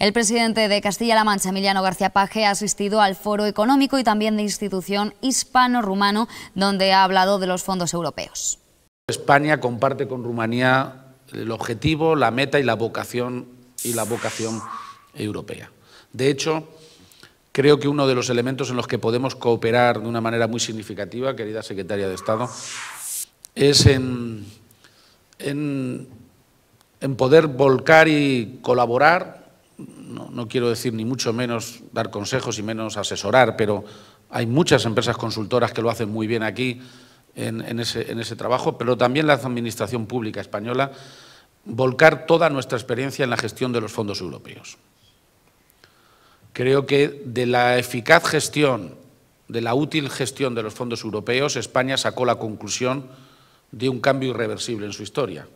El presidente de Castilla-La Mancha, Emiliano García Paje, ha asistido al foro económico y también de institución hispano-rumano, donde ha hablado de los fondos europeos. España comparte con Rumanía el objetivo, la meta y la vocación y la vocación europea. De hecho, creo que uno de los elementos en los que podemos cooperar de una manera muy significativa, querida secretaria de Estado, es en, en poder volcar y colaborar no quiero decir ni mucho menos dar consejos y menos asesorar, pero hay muchas empresas consultoras que lo hacen muy bien aquí en, ese trabajo, pero también la Administración Pública Española, volcar toda nuestra experiencia en la gestión de los fondos europeos. Creo que de la eficaz gestión, de la útil gestión de los fondos europeos, España sacó la conclusión de un cambio irreversible en su historia.